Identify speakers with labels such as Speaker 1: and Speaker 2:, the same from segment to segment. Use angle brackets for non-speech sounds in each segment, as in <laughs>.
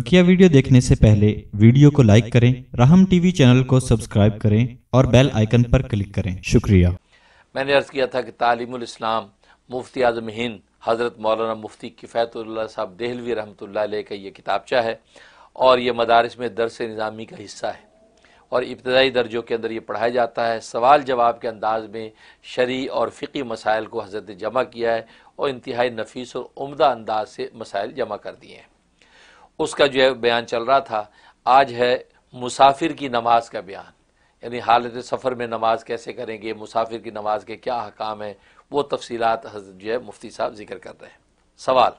Speaker 1: बकिया वीडियो देखने से पहले वीडियो को लाइक करें राहम टीवी चैनल को सब्सक्राइब करें और बेल आइकन पर क्लिक करें शुक्रिया मैंने अर्ज़ किया था कि तालीम इस्लाम मुफ्ती आजम हिंद हज़रत मौलाना मुफ्ती किफ़ायतुल्ला साहब देहलवी रहमत का ये किताबचा है और ये मदारस में दरस निज़ामी का हिस्सा है और इब्तदाई दर्जों के अंदर ये पढ़ाया जाता है सवाल जवाब के अंदाज में शरी और फ़िकी मसाइल को हजरत जमा किया है और इंतहाई नफीस और उमदा अंदाज से मसाइल जमा कर दिए हैं उसका जो है बयान चल रहा था आज है मुसाफिर की नमाज का बयान यानी हालत सफ़र में नमाज कैसे करेंगे मुसाफिर की नमाज के क्या हकाम है वो तफसीत जो है मुफ्ती साहब जिक्र कर रहे हैं सवाल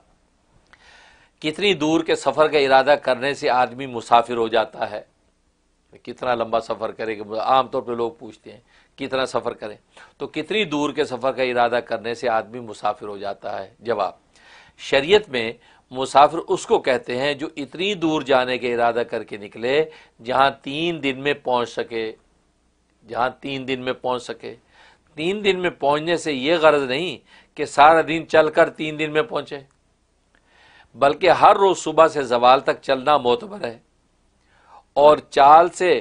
Speaker 1: कितनी दूर के सफ़र का इरादा करने से आदमी मुसाफिर हो जाता है कितना लंबा सफ़र करेंगे आमतौर पर लोग पूछते हैं कितना सफ़र करें तो कितनी दूर के सफ़र का इरादा करने से आदमी मुसाफिर हो जाता है जवाब शरीयत में मुसाफिर उसको कहते हैं जो इतनी दूर जाने के इरादा करके निकले जहाँ तीन दिन में पहुँच सके जहाँ तीन दिन में पहुँच सके तीन दिन में पहुँचने से ये गर्ज नहीं कि सारा दिन चल कर तीन दिन में पहुँचे बल्कि हर रोज़ सुबह से जवाल तक चलना मोतबर है और चाल से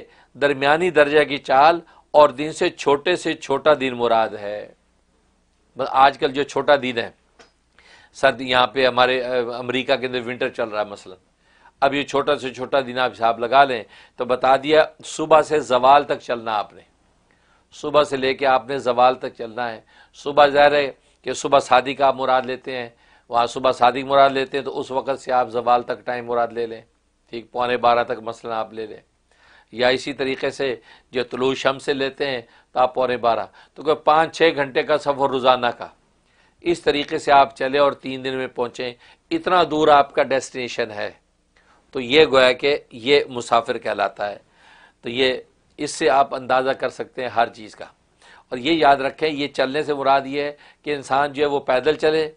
Speaker 1: दरमियानी दर्जा की चाल और दिन से छोटे से छोटा दिन मुराद है बस आजकल जो छोटा दिन है सर्द यहाँ पे हमारे अमेरिका के अंदर विंटर चल रहा है मसलन अब ये छोटा से छोटा दिन आप हिसाब लगा लें तो बता दिया सुबह से जवाल तक चलना आपने सुबह से लेके आपने जवाल तक चलना है सुबह ज़ाहिर है कि सुबह शादी का आप मुराद लेते हैं वहाँ सुबह शादी मुराद लेते हैं तो उस वक़्त से आप जवाल तक टाइम मुराद ले लें ठीक पौने बारह तक मसला आप ले लें या इसी तरीके से जो तलू शम से लेते हैं तो आप पौने बारह तो कोई पाँच छः घंटे का सफ़र रोज़ाना का इस तरीके से आप चले और तीन दिन में पहुँचें इतना दूर आपका डेस्टिनेशन है तो ये गोया कि ये मुसाफिर कहलाता है तो ये इससे आप अंदाज़ा कर सकते हैं हर चीज़ का और ये याद रखें ये चलने से मुराद ये है कि इंसान जो है वो पैदल चले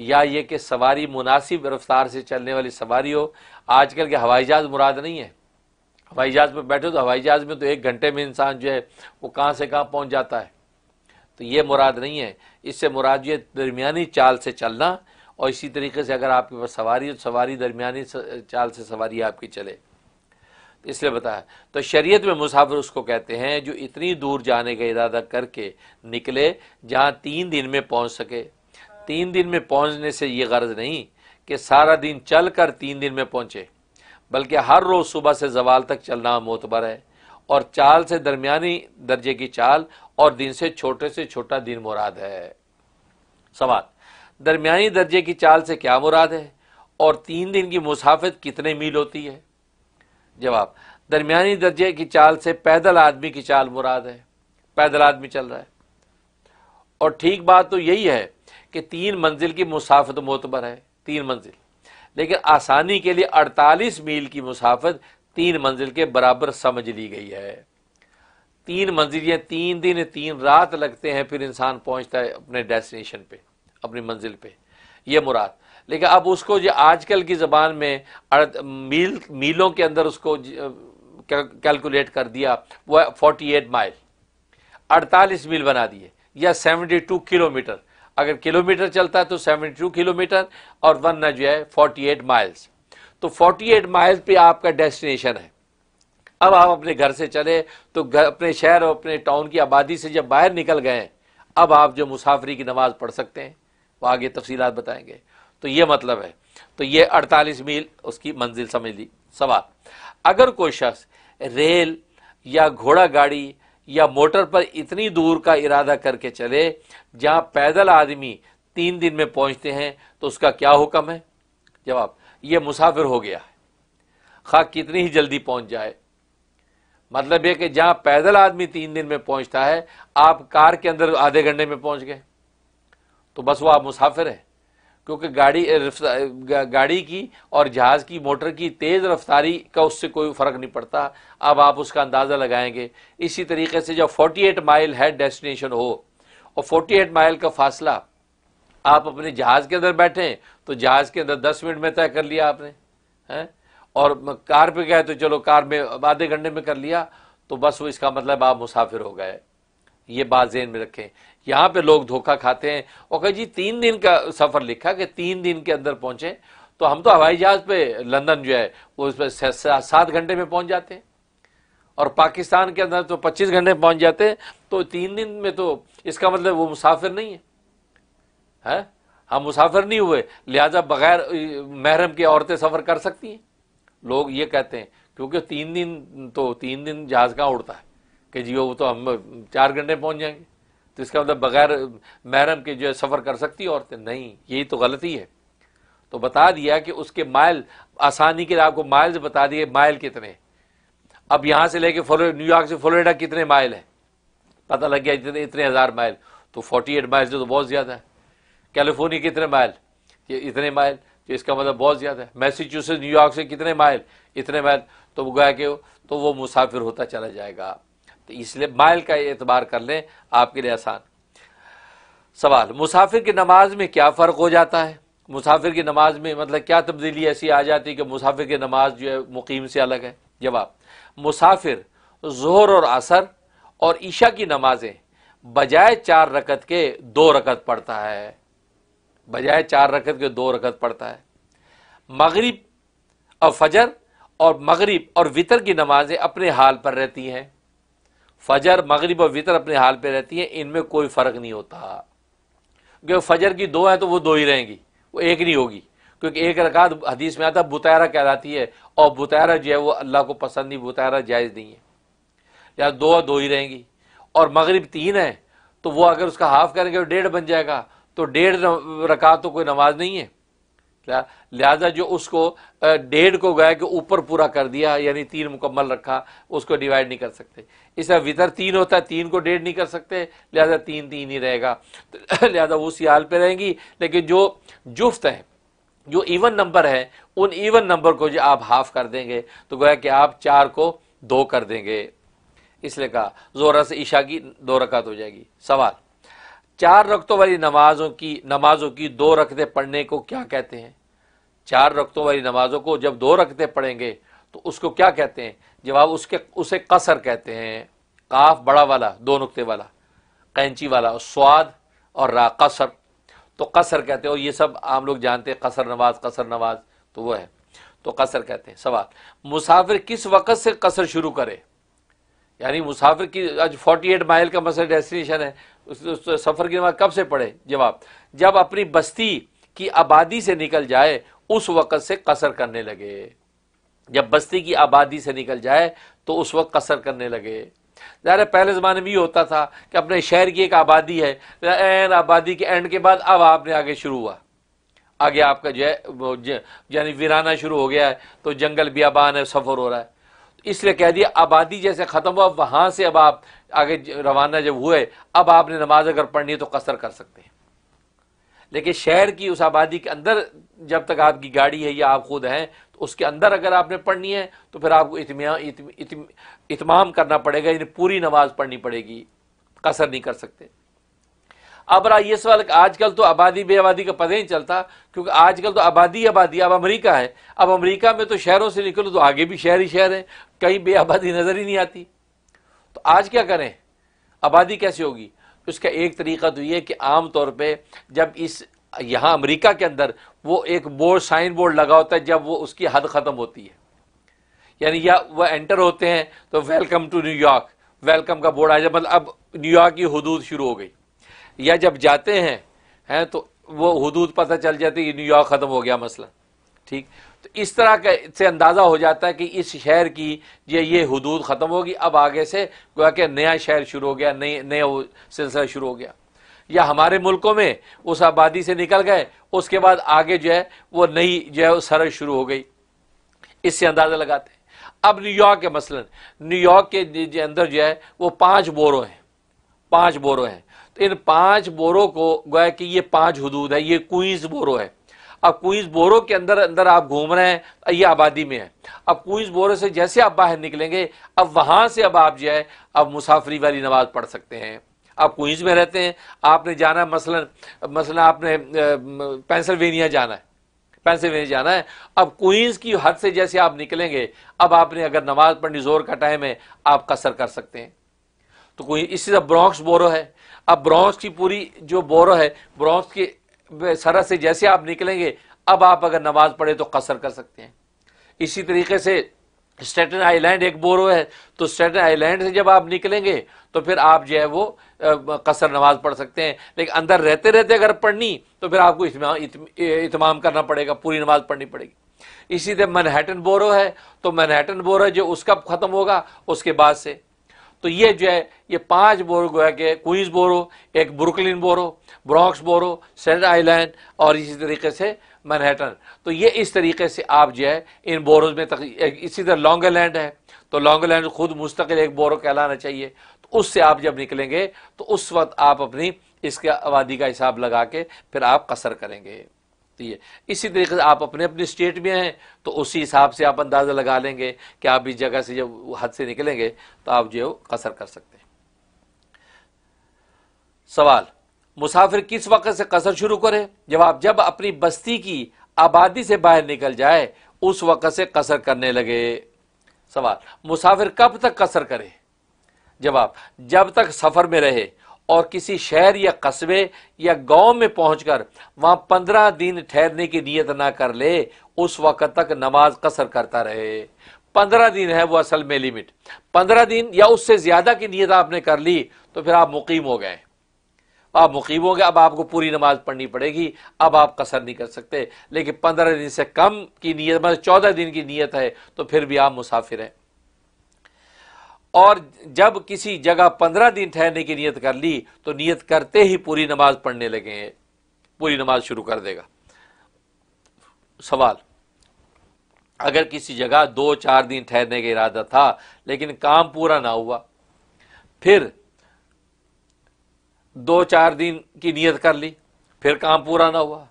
Speaker 1: या ये कि सवारी मुनासिब रफ्तार से चलने वाली सवारी हो आजकल के हवाई जहाज़ मुराद नहीं है हवाई जहाज़ में बैठे तो हवाई जहाज़ में तो एक घंटे में इंसान जो है वो कहाँ से कहाँ पहुँच जाता है तो ये मुराद नहीं है इससे मुराद ये दरमियानी चाल से चलना और इसी तरीके से अगर आपके पास सवारी हो तो सवारी दरमियानी चाल से सवारी आपकी चले इसलिए बताया तो शरीयत में मुसाफिर उसको कहते हैं जो इतनी दूर जाने का इरादा करके निकले जहाँ तीन दिन में पहुँच सके तीन दिन में पहुँचने से ये गर्ज नहीं कि सारा दिन चल कर तीन दिन में पहुँचे बल्कि हर रोज़ सुबह से जवाल तक चलना मोतबर है और चाल से दरमिया दर्जे की चाल और दिन से छोटे से छोटा दिन मुराद है सवाल दरमियानी दर्जे की चाल से क्या मुराद है और तीन दिन की मुसाफत कितने मील होती है जवाब दरमियानी दर्जे की चाल से पैदल आदमी की चाल मुराद है पैदल आदमी चल रहा है और ठीक बात तो यही है कि तीन मंजिल की मुसाफत मोतबर है तीन मंजिल लेकिन आसानी के लिए 48 मील की मुसाफत तीन मंजिल के बराबर समझ ली गई है तीन मंजिल या तीन दिन तीन रात लगते हैं फिर इंसान पहुंचता है अपने डेस्टिनेशन पे अपनी मंजिल पे ये मुराद लेकिन अब उसको जो आजकल की ज़बान में मील मीलों के अंदर उसको कैलकुलेट कर दिया वो फोर्टी एट माइल अड़तालीस मील बना दिए या सेवेंटी टू किलोमीटर अगर किलोमीटर चलता है तो सेवेंटी टू किलोमीटर और वरना जो है फोर्टी एट माइल्स तो फोर्टी एट माइल्स पे आपका डेस्टिनेशन है अब आप अपने घर से चले तो घर अपने शहर और अपने टाउन की आबादी से जब बाहर निकल गए अब आप जो मुसाफरी की नमाज पढ़ सकते हैं वो आगे तफसीलात बताएंगे तो ये मतलब है तो ये 48 मील उसकी मंजिल समझ ली सवाल अगर कोई शख्स रेल या घोड़ा गाड़ी या मोटर पर इतनी दूर का इरादा करके चले जहाँ पैदल आदमी तीन दिन में पहुँचते हैं तो उसका क्या हुक्म है जवाब ये मुसाफिर हो गया है खा कितनी ही जल्दी पहुँच जाए मतलब ये कि जहां पैदल आदमी तीन दिन में पहुंचता है आप कार के अंदर आधे घंटे में पहुंच गए तो बस वो आप मुसाफिर हैं क्योंकि गाड़ी गाड़ी की और जहाज़ की मोटर की तेज़ रफ्तारी का उससे कोई फ़र्क नहीं पड़ता अब आप उसका अंदाज़ा लगाएंगे इसी तरीके से जब 48 माइल है डेस्टिनेशन हो और 48 माइल का फासला आप अपने जहाज़ के अंदर बैठें तो जहाज़ के अंदर 10 मिनट में तय कर लिया आपने हैं और कार पे गए तो चलो कार में आधे घंटे में कर लिया तो बस वो इसका मतलब आप मुसाफिर हो गए ये बात जेन में रखें यहाँ पे लोग धोखा खाते हैं और कहीं जी तीन दिन का सफ़र लिखा कि तीन दिन के अंदर पहुँचे तो हम तो हवाई जहाज़ पे लंदन जो है वो उस पर सात घंटे में पहुँच जाते हैं और पाकिस्तान के अंदर तो पच्चीस घंटे पहुँच जाते हैं तो तीन दिन में तो इसका मतलब वो मुसाफिर नहीं है है? हम मुसाफिर नहीं हुए लिहाजा बगैर महरम की औरतें सफ़र कर सकती हैं लोग ये कहते हैं क्योंकि तीन दिन तो तीन दिन जहाज कहाँ उड़ता है कि जी वो तो हम चार घंटे पहुंच जाएंगे तो इसका मतलब बगैर महरम के जो है सफ़र कर सकती है औरतें नहीं यही तो गलती है तो बता दिया कि उसके माइल आसानी के लिए आपको माइल्स बता दिए माइल कितने अब यहाँ से लेके फ्लोरिडा न्यूयॉर्क से फ्लोरिडा कितने माइल है पता लग गया इतने इतने हज़ार माइल तो फोर्टी एट माइल्स तो बहुत ज़्यादा है कैलिफोर्निया कितने माइल ये इतने माइल तो इसका मतलब बहुत ज़्यादा है मैसीच्यूसेट न्यूयॉर्क से कितने माइल इतने माइल तो वो गया के तो वो मुसाफिर होता चला जाएगा तो इसलिए माइल का एतबार कर लें आपके लिए आसान सवाल मुसाफिर की नमाज में क्या फ़र्क हो जाता है मुसाफिर की नमाज में मतलब क्या तब्दीली ऐसी आ जाती है कि मुसाफिर की नमाज जो है मुकीम से अलग है जवाब मुसाफिर जोहर और असर और ईशा की नमाजें बजाय चार रकत के दो रकत पढ़ता है बजाय चार रकत के दो रकत पड़ता है मगरिब और फजर और मगरिब और वितर की नमाजें अपने हाल पर रहती हैं फजर मगरिब और वितर अपने हाल पर रहती हैं इनमें कोई फ़र्क नहीं होता क्योंकि फजर की दो है तो वो दो ही रहेंगी वो एक नहीं होगी क्योंकि एक रकात हदीस में आता बुतैरा कहलाती है और बुतैरा जो है वो अल्लाह को पसंद नहीं बुतैरा जायज़ नहीं है या दो दो ही रहेंगी और मगरिब तीन है तो वो अगर उसका हाफ करेंगे तो डेढ़ बन जाएगा तो डेढ़ रकात तो कोई नमाज नहीं है लिहाजा जो उसको डेढ़ को गया कि ऊपर पूरा कर दिया यानी तीन मुकम्मल रखा उसको डिवाइड नहीं कर सकते इस तरह वितर तीन होता है तीन को डेढ़ नहीं कर सकते लिहाजा तीन तीन ही रहेगा तो <laughs> लिहाजा वो सियाल पर रहेंगी लेकिन जो जुफ्त हैं जो इवन नंबर है उन इवन नंबर को जो आप हाफ कर देंगे तो गोया कि आप चार को दो कर देंगे इसलिए कहा जोरा से ईशा की दो रकात हो जाएगी सवाल चार रक्तों वाली नमाजों की नमाजों की दो रखते पढ़ने को क्या कहते हैं चार रक्तों वाली नमाजों को जब दो रखते पढ़ेंगे तो उसको क्या कहते हैं जवाब उसके उसे कसर कहते हैं काफ बड़ा वाला दो नुकते वाला कैंची वाला और स्वाद और रा कसर तो कसर कहते हैं और ये सब आम लोग जानते हैं कसर नवाज कसर नवाज तो वो है तो कसर कहते हैं सवाल मुसाफिर किस वक़्त से कसर शुरू करे यानी मुसाफिर की आज 48 माइल का मसल डेस्टिनेशन है उस, उस सफ़र की नमाज कब से पढ़े जवाब जब अपनी बस्ती की आबादी से निकल जाए उस वक़्त से कसर करने लगे जब बस्ती की आबादी से निकल जाए तो उस वक्त कसर करने लगे जरा पहले ज़माने में ये होता था कि अपने शहर की एक आबादी है एन आबादी के एंड के बाद अब आपने आगे शुरू हुआ आगे आपका जो है यानी वीराना शुरू हो गया है तो जंगल बियाबान है सफ़र हो रहा है इसलिए कह दिया आबादी जैसे ख़त्म हुआ वहाँ से अब आप आगे रवाना जब हुए अब आपने नमाज अगर पढ़नी है तो कसर कर सकते हैं लेकिन शहर की उस आबादी के अंदर जब तक आपकी गाड़ी है या आप खुद हैं तो उसके अंदर अगर आपने पढ़नी है तो फिर आपको इतमाम करना पड़ेगा यानी पूरी नमाज पढ़नी पड़ेगी कसर नहीं कर सकते अब रहा ये सवाल आजकल तो आबादी बेआबादी का पता ही चलता क्योंकि आजकल तो आबादी आबादी अब अमेरिका है अब अमेरिका में तो शहरों से निकलो तो आगे भी शहर ही शहर है कहीं बेआबादी नज़र ही नहीं आती तो आज क्या करें आबादी कैसे होगी उसका एक तरीका तो ये कि आम तौर जब इस यहाँ अमरीका के अंदर वो एक बोर्ड साइन बोर्ड लगा होता है जब वो उसकी हद ख़त्म होती है यानी या वह एंटर होते हैं तो वेलकम टू न्यूयॉर्क वेलकम का बोर्ड आ जाए मतलब अब न्यूयॉर्क की हदूद शुरू हो गई या जब जाते हैं हैं तो वो हदूद पता चल जाती है न्यूयॉर्क ख़त्म हो गया मसला ठीक तो इस तरह का से अंदाज़ा हो जाता है कि इस शहर की ये ये हदूद ख़त्म होगी अब आगे से गोया कि नया शहर शुरू हो गया नए नया सिलसिला शुरू हो गया या हमारे मुल्कों में उस आबादी से निकल गए उसके बाद आगे जो है वो नई जो है सरज शुरू हो गई इससे अंदाज़ा लगाते हैं अब न्यूयॉर्क है मसलन न्यूयॉर्क के अंदर जो है वो पाँच बोरों हैं पाँच बोरों हैं इन पांच बोरों को गोया कि ये पांच हदूद है ये क्वींस बोरो है अब क्वींस बोरो के अंदर अंदर आप घूम रहे हैं ये आबादी में है अब क्वींस बोरो से जैसे आप बाहर निकलेंगे अब वहां से अब आप जो है अब मुसाफरी वाली नमाज पढ़ सकते हैं आप क्वींस में रहते हैं आपने जाना मसलन मसलन आपने पेंसिल्वेनिया जाना है पेंसिल्वेनिया जाना है अब क्वींस की हद से जैसे आप निकलेंगे अब आपने अगर नमाज पढ़नी जोर का टाइम है आप कसर कर सकते हैं तो कोई इसी तरह ब्रॉक्स बोरो है अब ब्रॉन्स की पूरी जो बोरो है ब्रॉन्स के सरह से जैसे आप निकलेंगे अब आप अगर नमाज पढ़े तो कसर कर सकते हैं इसी तरीके से स्टेटन आइलैंड एक बोरो है तो स्टेटन आइलैंड से जब आप निकलेंगे तो फिर आप जो है वो कसर नमाज पढ़ सकते हैं लेकिन अंदर रहते रहते अगर पढ़नी तो फिर आपको इतमाम करना पड़ेगा पूरी नमाज पढ़नी पड़ेगी इसी तरह मैनहैटन बोरो है तो मैनहैटन बोरो जो उसका ख़त्म होगा उसके बाद से तो ये जो है ये पांच गो है कि क्वींस बोरो एक ब्रुकलिन बोरो ब्रॉक्स बोरो सेंट आइलैंड और इसी तरीके से मैनहेटन तो ये इस तरीके से आप जो है इन बोरोज में तक इसी तरह लॉन्गलैंड है तो लॉन्गलैंड खुद मुस्तकिल एक बोरो कहलाना चाहिए तो उससे आप जब निकलेंगे तो उस वक्त आप अपनी इसके आबादी का हिसाब लगा के फिर आप कसर करेंगे सकती है इसी तरीके से आप अपने अपने स्टेट में हैं तो उसी हिसाब से आप अंदाज़ा लगा लेंगे कि आप इस जगह से जब हद से निकलेंगे तो आप जो है कसर कर सकते हैं सवाल मुसाफिर किस वक्त से कसर शुरू करे आप जब अपनी बस्ती की आबादी से बाहर निकल जाए उस वक्त से कसर करने लगे सवाल मुसाफिर कब तक कसर करे जवाब जब तक सफ़र में रहे और किसी शहर या कस्बे या गांव में पहुंचकर वहां पंद्रह दिन ठहरने की नीयत ना कर ले उस वक्त तक नमाज कसर करता रहे पंद्रह दिन है वो असल में लिमिट पंद्रह दिन या उससे ज़्यादा की नीयत आपने कर ली तो फिर आप मुकीम हो गए आप मुकीम हो गए अब आपको पूरी नमाज पढ़नी पड़ेगी अब आप कसर नहीं कर सकते लेकिन पंद्रह दिन से कम की नीयत मतलब चौदह दिन की नीयत है तो फिर भी आप मुसाफिर हैं और जब किसी जगह पंद्रह दिन ठहरने की नीयत कर ली तो नीयत करते ही पूरी नमाज पढ़ने लगे हैं पूरी नमाज शुरू कर देगा सवाल अगर किसी जगह दो चार दिन ठहरने का इरादा था लेकिन काम पूरा ना हुआ फिर दो चार दिन की नीयत कर ली फिर काम पूरा ना हुआ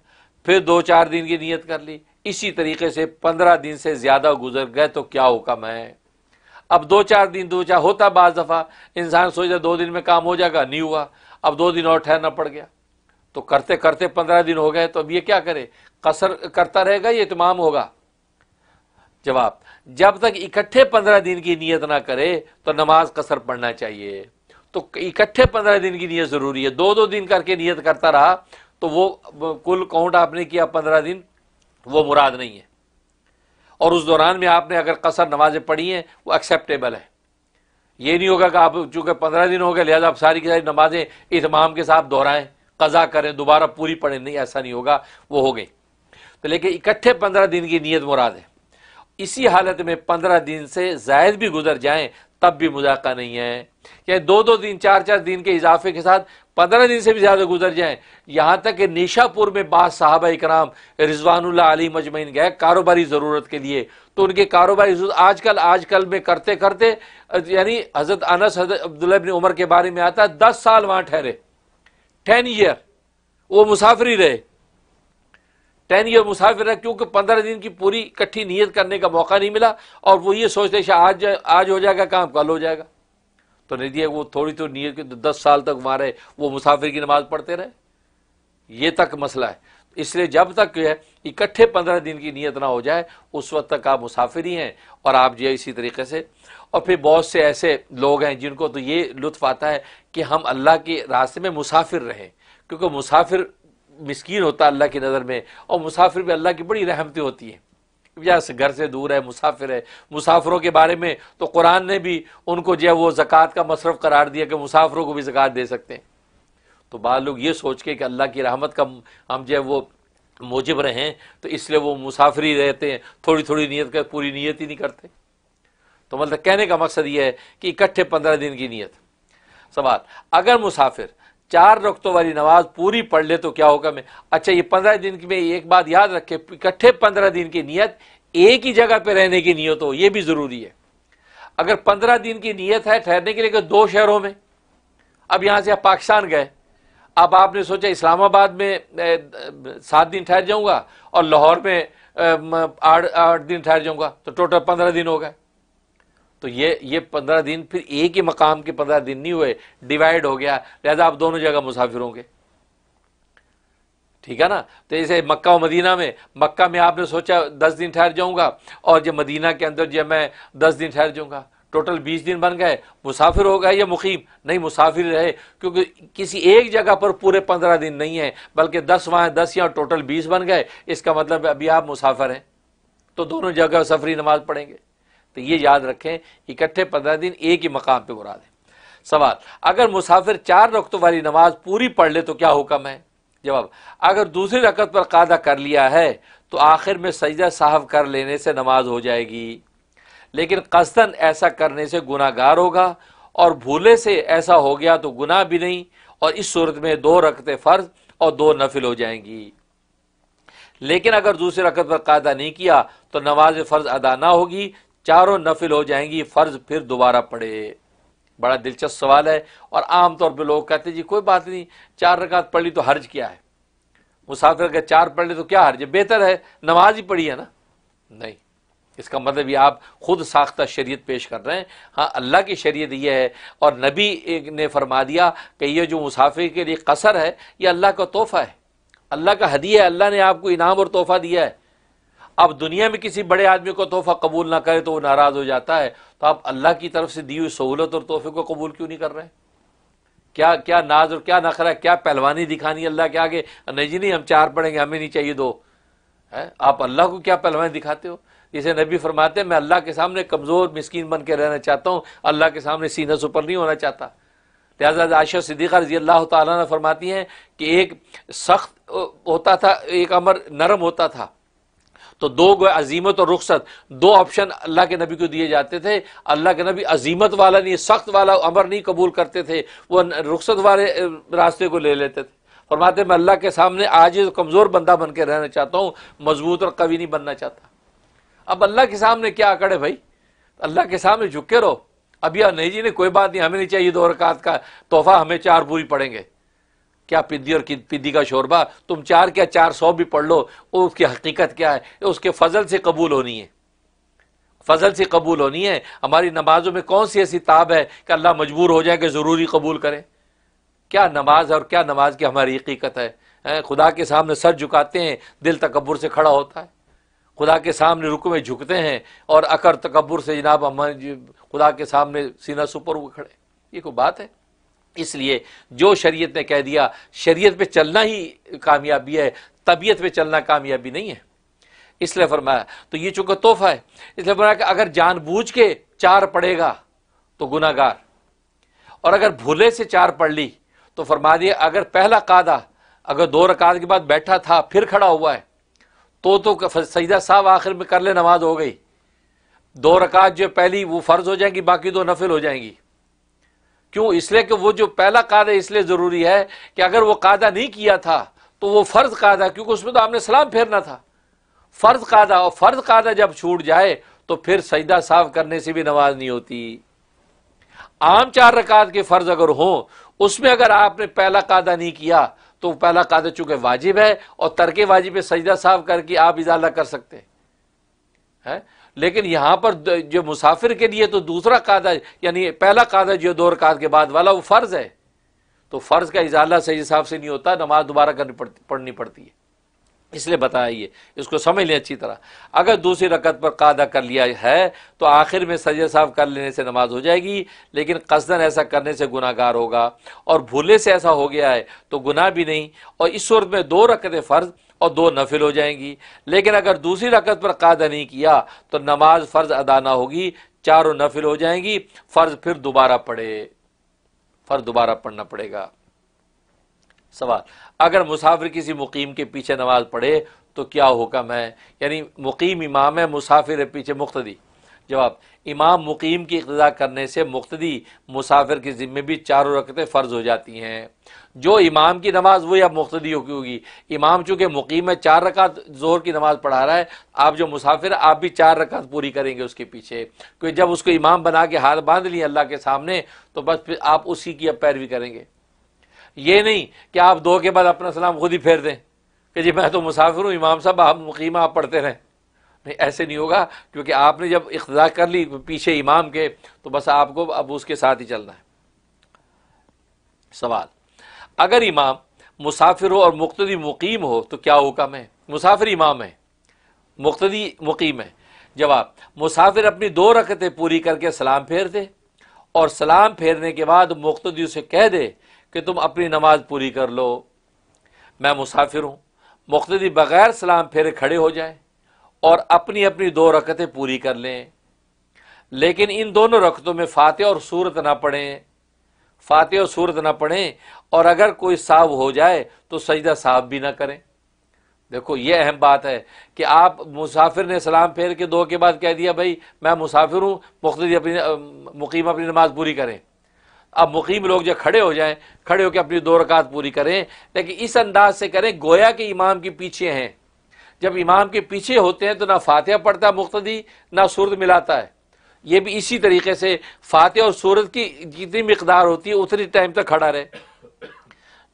Speaker 1: फिर दो चार दिन की नीयत कर ली इसी तरीके से पंद्रह दिन से ज़्यादा गुजर गए तो क्या हुक्म है अब दो चार दिन दो चार होता बाज दफ़ा इंसान सोचा दो दिन में काम हो जाएगा नहीं हुआ अब दो दिन और ठहरना पड़ गया तो करते करते पंद्रह दिन हो गए तो अब ये क्या करे कसर करता रहेगा ये तमाम होगा जवाब जब तक इकट्ठे पंद्रह दिन की नीयत ना करे तो नमाज कसर पढ़ना चाहिए तो इकट्ठे पंद्रह दिन की नीयत ज़रूरी है दो दो दिन करके नीयत करता रहा तो वो कुल काउंट आपने किया पंद्रह दिन वो मुराद नहीं है और उस दौरान में आपने अगर कसर नमाजें पढ़ी हैं वो एक्सेप्टेबल है ये नहीं होगा कि आप चूँकि पंद्रह दिन हो गए लिहाजा आप सारी की सारी नमाजें इतमाम के साथ दोहराएं कज़ा करें दोबारा पूरी पढ़ें नहीं ऐसा नहीं होगा वो हो गई तो लेकिन इकट्ठे पंद्रह दिन की नीयत मुराद है इसी हालत में पंद्रह दिन से जायद भी गुजर जाएं तब भी मुजाका नहीं है यानी दो दो दिन चार चार दिन के इजाफे के साथ पंद्रह दिन से भी ज़्यादा गुजर जाए यहां तक कि निशापुर में बाद साहब कराम रिजवानुल्ला अली मजमैन गए कारोबारी ज़रूरत के लिए तो उनके कारोबारी आजकल आजकल में करते करते यानी हज़रत अनस हजरत अब्दुल्लाबिन उमर के बारे में आता है दस साल वहां ठहरे टेन ईयर वो मुसाफरी रहे टेन ईयर मुसाफिर रहा क्योंकि पंद्रह दिन की पूरी इकट्ठी नीयत करने का मौका नहीं मिला और वो ये सोचते शायद आज आज हो जाएगा काम कल हो जाएगा तो नहीं दिया वो थोड़ी थोड़ी तो नीयत के तो दस साल तक वहाँ रहे वो मुसाफिर की नमाज पढ़ते रहे ये तक मसला है इसलिए जब तक जो है इकट्ठे पंद्रह दिन की नीयत ना हो जाए उस वक्त तक आप मुसाफिर ही हैं और आप जो है इसी तरीके से और फिर बहुत से ऐसे लोग हैं जिनको तो ये लुत्फ आता है कि हम अल्लाह के रास्ते में मुसाफिर रहें क्योंकि मुसाफिर मिसकीन होता है अल्लाह की नज़र में और मुसाफिर भी अल्लाह की बड़ी रहमतें होती हैं या घर से दूर है मुसाफिर है मुसाफिरों के बारे में तो कुरान ने भी उनको जो है वो ज़क़़त का मसरफ़ करार दिया कि मुसाफिरों को भी जक़ात दे सकते हैं तो बाद लोग ये सोच के कि अल्लाह की रहमत का हम जो है वो मोजिब रहें तो इसलिए वो ही रहते हैं थोड़ी थोड़ी नीयत कर पूरी नीयत ही नहीं करते तो मतलब कहने का मकसद ये है कि इकट्ठे पंद्रह दिन की नीयत सवाल अगर मुसाफिर चार रक्तों वाली नमाज पूरी पढ़ ले तो क्या होगा मैं अच्छा ये पंद्रह दिन में एक बात याद रखे इकट्ठे पंद्रह दिन की नीयत एक ही जगह पर रहने की नीयत हो ये भी ज़रूरी है अगर पंद्रह दिन की नीयत है ठहरने के लिए दो शहरों में अब यहां से आप पाकिस्तान गए अब आपने सोचा इस्लामाबाद में सात दिन ठहर जाऊंगा और लाहौर में आठ आठ दिन ठहर जाऊंगा तो टोटल पंद्रह दिन हो गए तो ये ये पंद्रह दिन फिर एक ही मकाम के पंद्रह दिन नहीं हुए डिवाइड हो गया लिहाजा आप दोनों जगह मुसाफिर होंगे ठीक है ना तो जैसे मक्का और मदीना में मक्का में आपने सोचा दस दिन ठहर जाऊंगा और जब मदीना के अंदर जब मैं दस दिन ठहर जाऊंगा टोटल बीस दिन बन गए मुसाफिर हो गए या मुकीम नहीं मुसाफिर रहे क्योंकि किसी एक जगह पर पूरे पंद्रह दिन नहीं है बल्कि दस वहाँ दस या टोटल बीस बन गए इसका मतलब अभी आप मुसाफिर हैं तो दोनों जगह सफरी नमाज पढ़ेंगे तो ये याद रखें इकट्ठे पंद्रह दिन एक ही मकाम पर मुराद है सवाल अगर मुसाफिर चार रकतों वाली नमाज पूरी पढ़ ले तो क्या हुक्म है जवाब अगर दूसरी रकत पर कादा कर लिया है तो आखिर में सजदा साहब कर लेने से नमाज हो जाएगी लेकिन कसदन ऐसा करने से गुनागार होगा और भूले से ऐसा हो गया तो गुनाह भी नहीं और इस सूरत में दो रकते फ़र्ज और दो नफिल हो जाएंगी लेकिन अगर दूसरी रकत पर कादा नहीं किया तो नमाज फ़र्ज अदा ना होगी चारों नफिल हो जाएंगी फ़र्ज फिर दोबारा पढ़े बड़ा दिलचस्प सवाल है और आम तौर पे लोग कहते हैं जी कोई बात नहीं चार रकात पढ़ ली तो हर्ज क्या है मुसाफिर के चार पढ़ ली तो क्या हर्ज है बेहतर है नमाज ही पढ़ी है ना नहीं इसका मतलब ये आप खुद साख्ता शरीयत पेश कर रहे हैं हाँ अल्लाह की शरीयत ये है और नबी एक ने फरमा दिया कि ये जो मुसाफिर के लिए कसर है ये अल्लाह का तोहफ़ा है अल्लाह का हदिया है अल्लाह ने आपको इनाम और तोहफ़ा दिया है आप दुनिया में किसी बड़े आदमी को तोहफा कबूल ना करें तो वो नाराज़ हो जाता है तो आप अल्लाह की तरफ से दी हुई सहूलत और तोहफे को कबूल क्यों नहीं कर रहे क्या क्या नाज और क्या नखरा क्या पहलवानी दिखानी अल्लाह के आगे नहीं जी नहीं हम चार पढ़ेंगे हमें नहीं चाहिए दो है आप अल्लाह को क्या पहलवानी दिखाते हो जिसे नबी फरमाते मैं अल्लाह के सामने कमज़ोर मिस्किन बन के रहना चाहता हूँ अल्लाह के सामने सीना सुपर नहीं होना चाहता लिहाजा आशा सिद्दीक़ा रजी अल्लाह तरमाती फरमाती हैं कि एक सख्त होता था एक अमर नरम होता था तो दो अजीमत और रुखसत दो ऑप्शन अल्लाह के नबी को दिए जाते थे अल्लाह के नबी अजीमत वाला नहीं सख्त वाला अमर नहीं कबूल करते थे वो रुखसत वाले रास्ते को ले लेते थे फरमाते मैं अल्लाह के सामने आज कमज़ोर बंदा बन के रहना चाहता हूँ मजबूत और कवि नहीं बनना चाहता अब अल्लाह के सामने क्या अकड़ है भाई अल्लाह के सामने झुक के रहो अभी नहीं जी ने कोई बात नहीं हमें नहीं चाहिए दो रकात का तोहफा हमें चार पूरी पड़ेंगे क्या पिद्दी और पिद्दी का शोरबा तुम चार क्या चार सौ भी पढ़ लो वो उसकी हकीकत क्या है उसके फजल से कबूल होनी है फजल से कबूल होनी है हमारी नमाजों में कौन सी ऐसी ताब है कि अल्लाह मजबूर हो जाए कि ज़रूरी कबूल करें क्या नमाज और क्या नमाज की हमारी हकीकत है, खुदा के सामने सर झुकाते हैं दिल तकबर से खड़ा होता है खुदा के सामने रुक में झुकते हैं और अकर तकबर से जनाब हम खुदा के सामने सीना सुपर हुए खड़े ये कोई बात है इसलिए जो शरीयत ने कह दिया शरीयत पे चलना ही कामयाबी है तबीयत पे चलना कामयाबी नहीं है इसलिए फरमाया तो ये चूंकि तोहफा है इसलिए फरमाया कि अगर जानबूझ के चार पड़ेगा तो गुनागार और अगर भूले से चार पढ़ ली तो फरमा दिया अगर पहला कादा अगर दो रकात के बाद बैठा था फिर खड़ा हुआ है तो तो सईदा साहब आखिर में कर ले नमाज हो गई दो रकात जो पहली वो फ़र्ज़ हो जाएंगी बाकी दो नफिल हो जाएंगी क्यों इसलिए कि वो जो पहला कायदा इसलिए ज़रूरी है कि अगर वो कायदा नहीं किया था तो वो फ़र्ज़ कायदा क्योंकि उसमें तो आपने सलाम फेरना था फ़र्ज़ कायदा और फ़र्ज़ कायदा जब छूट जाए तो फिर सजदा साफ करने से भी नमाज नहीं होती आम चार रकात के फ़र्ज़ अगर हो उसमें अगर आपने पहला कायदा नहीं किया तो पहला कायदा चूंकि वाजिब है और तरके वाजिब सजदा साफ करके आप इजाला कर सकते हैं लेकिन यहाँ पर जो मुसाफिर के लिए तो दूसरा कादा यानी पहला कादा जो दो रकात के बाद वाला वो फ़र्ज़ है तो फ़र्ज़ का इजाला सही हिसाब से नहीं होता नमाज दोबारा करनी पड़ती पढ़नी पड़ती है इसलिए बताइए ये इसको समझ लें अच्छी तरह अगर दूसरी रकत पर कादा कर लिया है तो आखिर में सजे साहब कर लेने से नमाज हो जाएगी लेकिन कसदन ऐसा करने से गुनागार होगा और भूले से ऐसा हो गया है तो गुनाह भी नहीं और इस सूरत में दो रकतें फ़र्ज़ और दो नफिल हो जाएंगी लेकिन अगर दूसरी रकत पर कादा नहीं किया तो नमाज फ़र्ज़ अदा ना होगी चारों नफिल हो जाएंगी फ़र्ज़ फिर दोबारा पढ़े फ़र्ज़ दोबारा पढ़ना पड़ेगा सवाल अगर मुसाफिर किसी मुकीम के पीछे नमाज पढ़े तो क्या हुक्म है यानी मुकीम इमाम है मुसाफिर है पीछे मुख्तदी जवाब इमाम मुकीम की इकतदा करने से मुख्तदी मुसाफिर के ज़िम्मे भी चारों रकतें फ़र्ज हो जाती हैं जो इमाम की नमाज़ वही अब मुख्तदी होगी होगी इमाम चूँकि मुकीम है चार रकात जोर की नमाज़ पढ़ा रहा है आप जो मुसाफिर आप भी चार रकात पूरी करेंगे उसके पीछे क्योंकि जब उसको इमाम बना के हाथ बांध लिए अल्लाह के सामने तो बस फिर आप उसी की अब पैरवी करेंगे ये नहीं कि आप दो के बाद अपना सलाम खुद ही फेर दें कि जी मैं तो मुसाफिर हूँ इमाम साहब आप मुकीम आप पढ़ते रहें नहीं ऐसे नहीं होगा क्योंकि आपने जब इकदा कर ली पीछे इमाम के तो बस आपको अब उसके साथ ही चलना है सवाल अगर इमाम मुसाफिर हो और मुख्तदी मुकीम हो तो क्या हुक्म है मुसाफिर इमाम है मुख्तदी मुकीम है जवाब मुसाफिर अपनी दो रकतें पूरी करके सलाम फेर दे और सलाम फेरने के बाद मुख्तदी उसे कह दे कि तुम अपनी नमाज पूरी कर लो मैं मुसाफिर हूँ मुख्तदी बग़ैर सलाम फेरे खड़े हो जाए और अपनी अपनी दो रकतें पूरी कर लें लेकिन इन दोनों रकतों में फातह और सूरत ना पढ़ें फातह और सूरत ना पढ़ें और अगर कोई साफ़ हो जाए तो सजदा साफ भी ना करें देखो ये अहम बात है कि आप मुसाफिर ने सलाम फेर के दो के बाद कह दिया भाई मैं मुसाफिर हूँ मुख्त अपनी मुकीम अपनी नमाज पूरी करें अब मुकीम लोग जब खड़े हो जाएं खड़े होकर अपनी दो रकात पूरी करें लेकिन इस अंदाज से करें गोया के इमाम के पीछे हैं जब इमाम के पीछे होते हैं तो ना फातिहा पढ़ता मुख्तदी ना सूरत मिलाता है ये भी इसी तरीके से फातिहा और सूरत की जितनी मकदार होती है उतनी टाइम तक खड़ा रहे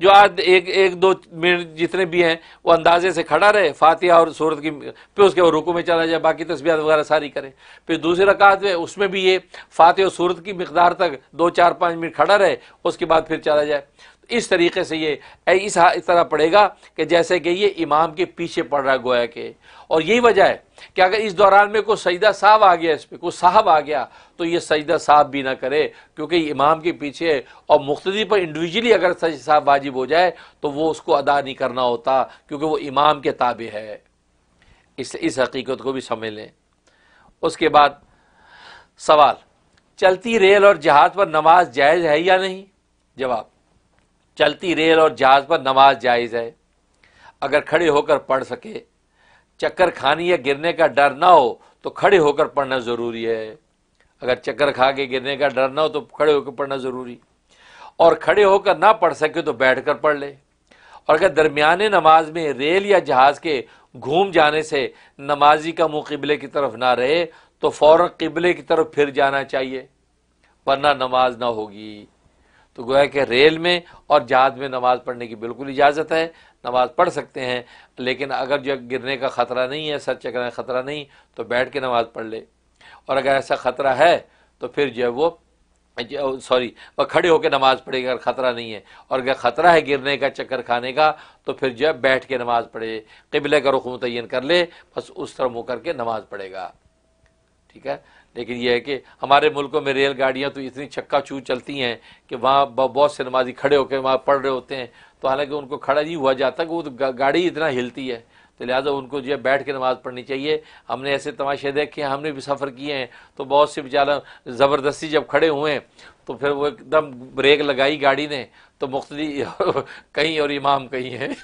Speaker 1: जो आज एक एक दो मिनट जितने भी हैं वो अंदाजे से खड़ा रहे फातिहा और सूरत की फिर उसके वो रुकू में चला जाए बाकी तस्वीर वगैरह सारी करें फिर दूसरी रकात में उसमें भी ये फातिहा और सूरत की मकदार तक दो चार पाँच मिनट खड़ा रहे उसके बाद फिर चला जाए इस तरीके से ये इस, तरह पड़ेगा कि जैसे कि ये इमाम के पीछे पड़ रहा गोया के और यही वजह है कि अगर इस दौरान में कोई सजदा साहब आ गया इस पर कोई साहब आ गया तो ये सजदा साहब भी ना करे क्योंकि इमाम के पीछे और मुख्तदी पर इंडिविजुअली अगर सजदा साहब वाजिब हो जाए तो वो उसको अदा नहीं करना होता क्योंकि वो इमाम के ताबे है इस इस हकीकत को भी समझ लें उसके बाद सवाल चलती रेल और जहाज़ पर नमाज जायज़ है या नहीं जवाब चलती रेल और जहाज़ पर नमाज जायज़ है अगर खड़े होकर पढ़ सके चक्कर खाने या गिरने का डर ना हो तो खड़े होकर पढ़ना ज़रूरी है अगर चक्कर खा के गिरने का डर ना हो तो खड़े होकर पढ़ना ज़रूरी और खड़े होकर ना पढ़ सके तो बैठ कर पढ़ ले और अगर दरमियान नमाज में रेल या जहाज़ के घूम जाने से नमाजी का मुँह किबले की तरफ ना रहे तो फ़ौर किबले की तरफ फिर जाना चाहिए वरना नमाज ना होगी तो गोया कि रेल में और जहाज़ में नमाज़ पढ़ने की बिल्कुल इजाज़त है नमाज़ पढ़ सकते हैं लेकिन अगर जो गिरने का ख़तरा नहीं है सर चकरा ख़तरा नहीं तो बैठ के नमाज़ पढ़ ले और अगर ऐसा ख़तरा है तो फिर जो है वो सॉरी वह खड़े होकर नमाज़ पढ़ेगी अगर ख़तरा नहीं है और अगर ख़तरा है गिरने का चक्कर खाने का तो फिर जो है बैठ के नमाज़ पढ़े कबिले का रुख मुतन कर ले बस उस तरह मुँह करके नमाज़ पढ़ेगा ठीक है लेकिन यह है कि हमारे मुल्कों में रेल गाड़ियाँ तो इतनी छक्का चू चलती हैं कि वहाँ बहुत से नमाजी खड़े होकर वहाँ पढ़ रहे होते हैं तो हालांकि उनको खड़ा नहीं हुआ जाता कि वो तो गाड़ी इतना हिलती है तो लिहाजा उनको जो है बैठ के नमाज़ पढ़नी चाहिए हमने ऐसे तमाशे देखे हैं हमने भी सफ़र किए हैं तो बहुत से बेचारा ज़बरदस्ती जब खड़े हुए हैं तो फिर वो एकदम ब्रेक लगाई गाड़ी ने तो मुख्तली <laughs> कहीं और इमाम कहीं हैं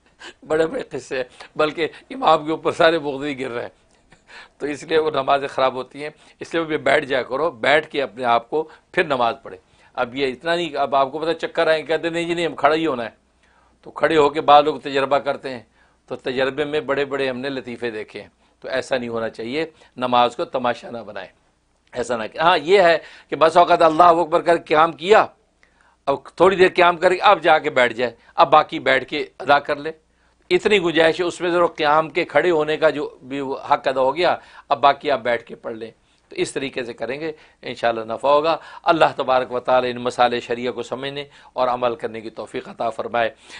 Speaker 1: <laughs> बड़े बड़े किस्से बल्कि इमाम के ऊपर सारे मुख्तरी गिर रहे हैं तो इसलिए वो नमाज़ें ख़राब होती हैं इसलिए भी बैठ जाया करो बैठ के अपने आप को फिर नमाज़ पढ़े अब ये इतना नहीं अब आपको पता चक्कर आए कहते नहीं जी नहीं हम खड़ा ही होना है तो खड़े होकर बाद लोग तजर्बा करते हैं तो तजर्बे में बड़े बड़े हमने लतीफ़े देखे हैं तो ऐसा नहीं होना चाहिए नमाज को तमाशा ना बनाए ऐसा ना हाँ ये है कि बस अवत अल्लाह अकबर कर क्याम किया अब थोड़ी देर क्याम करके अब जाके बैठ जाए अब बाकी बैठ के अदा कर ले इतनी गुंजाइश है उसमें जरूर क्याम के खड़े होने का जो भी हक अदा हो गया अब बाकी आप बैठ के पढ़ लें तो इस तरीके से करेंगे इन नफ़ा होगा अल्लाह तबारक वाली इन मसाल शरिया को समझने और अमल करने की तोफ़ी अता फ़रमाए